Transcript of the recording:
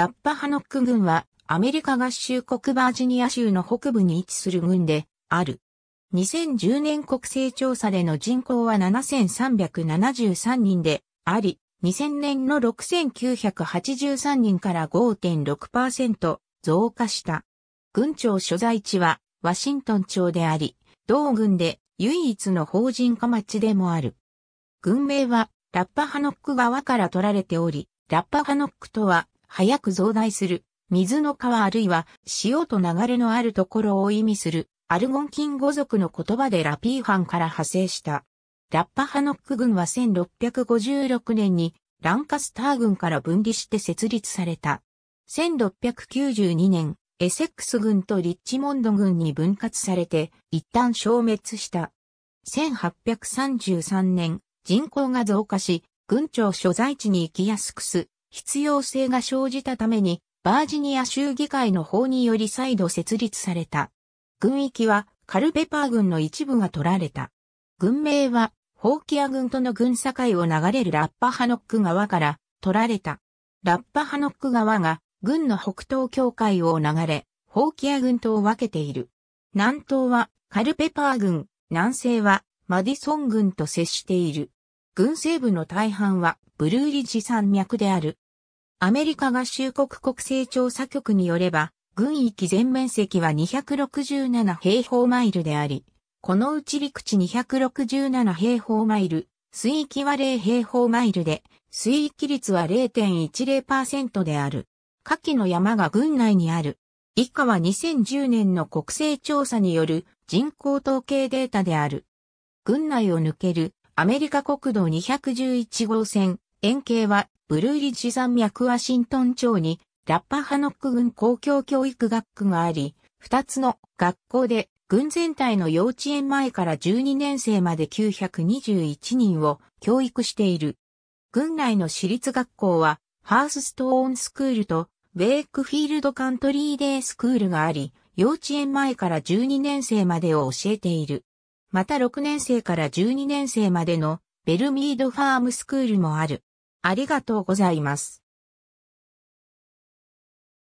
ラッパハノック軍はアメリカ合衆国バージニア州の北部に位置する軍である。2010年国勢調査での人口は7373人であり、2000年の6983人から5.6%増加した。軍庁所在地はワシントン町であり、同軍で唯一の法人化町でもある。軍名はラッパハノック側から取られており、ラッパハノックとは早く増大する、水の川あるいは潮と流れのあるところを意味する、アルゴンキン語族の言葉でラピーハンから派生した。ラッパハノック軍は1656年にランカスター軍から分離して設立された。1692年、エセックス軍とリッチモンド軍に分割されて、一旦消滅した。1833年、人口が増加し、軍庁所在地に行きやすくす、必要性が生じたために、バージニア州議会の法により再度設立された。軍域はカルペパー軍の一部が取られた。軍名は、ホーキア軍との軍境を流れるラッパハノック川から取られた。ラッパハノック川が軍の北東境界を流れ、ホーキア軍とを分けている。南東はカルペパー軍、南西はマディソン軍と接している。軍西部の大半はブルーリッジ山脈である。アメリカ合衆国国勢調査局によれば、軍域全面積は267平方マイルであり、このうち陸地267平方マイル、水域は0平方マイルで、水域率は0.10%である。下記の山が軍内にある。以下は2010年の国勢調査による人口統計データである。軍内を抜けるアメリカ国道211号線、円形は、ブルーリッジ山脈ワシントン町に、ラッパハノック軍公共教育学区があり、二つの学校で、軍全体の幼稚園前から12年生まで921人を教育している。軍内の私立学校は、ハースストーンスクールと、ウェイクフィールドカントリーデイスクールがあり、幼稚園前から12年生までを教えている。また6年生から12年生までのベルミードファームスクールもある。ありがとうございます。